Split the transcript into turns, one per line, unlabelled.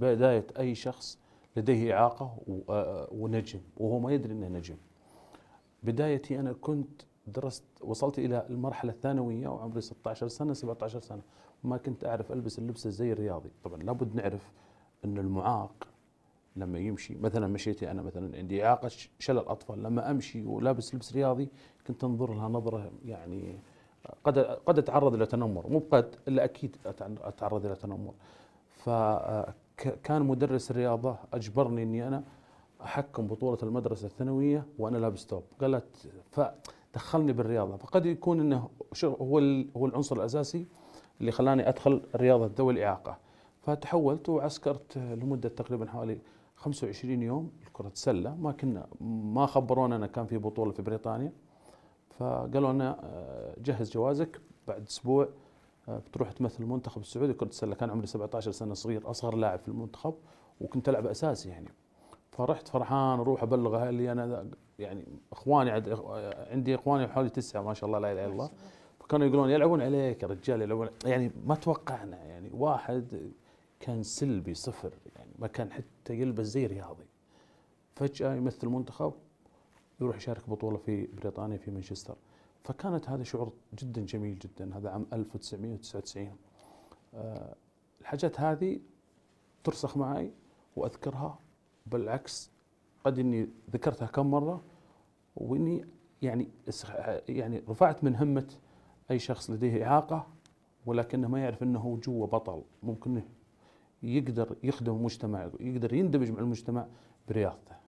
بداية أي شخص لديه إعاقة آه، آه، ونجم وهو ما يدري أنه نجم بدايتي أنا كنت درست وصلت إلى المرحلة الثانوية وعمري 16 سنة 17 سنة ما كنت أعرف ألبس اللبس زي الرياضي طبعا لابد نعرف أن المعاق لما يمشي مثلا مشيتي أنا مثلا عندي إعاقة شلل أطفال لما أمشي ولابس لبس رياضي كنت أنظر لها نظرة يعني قد قد أتعرض إلى تنمر مو قد إلا أكيد أتعرض إلى تنمر ف آه، كان مدرس الرياضه اجبرني اني انا احكم بطوله المدرسه الثانويه وانا لابس توب قالت فدخلني بالرياضه فقد يكون انه هو هو العنصر الاساسي اللي خلاني ادخل رياضه ذوي الاعاقه فتحولت وعسكرت لمده تقريبا حوالي 25 يوم كرة سلة ما كنا ما خبرونا أنا كان في بطولة في بريطانيا فقالوا لنا آه، جهز جوازك بعد أسبوع بتروح آه، تمثل المنتخب السعودي كرة السلة كان عمري 17 سنة صغير أصغر لاعب في المنتخب وكنت ألعب أساسي يعني فرحت فرحان أروح أبلغ أهلي أنا يعني إخواني آه، عندي إخواني حوالي تسعة ما شاء الله لا إله إلا الله فكانوا يقولون يلعبون عليك يا رجال يلعبون يعني ما توقعنا يعني واحد كان سلبي صفر يعني ما كان حتى يلبس زي رياضي فجأة يمثل المنتخب يروح يشارك بطولة في بريطانيا في مانشستر فكانت هذا شعور جدا جميل جدا هذا عام 1999 أه الحاجات هذه ترسخ معي واذكرها بالعكس قد اني ذكرتها كم مره واني يعني يعني رفعت من همه اي شخص لديه اعاقه ولكنه ما يعرف انه جوا بطل ممكن يقدر يخدم المجتمع يقدر يندمج مع المجتمع برياضته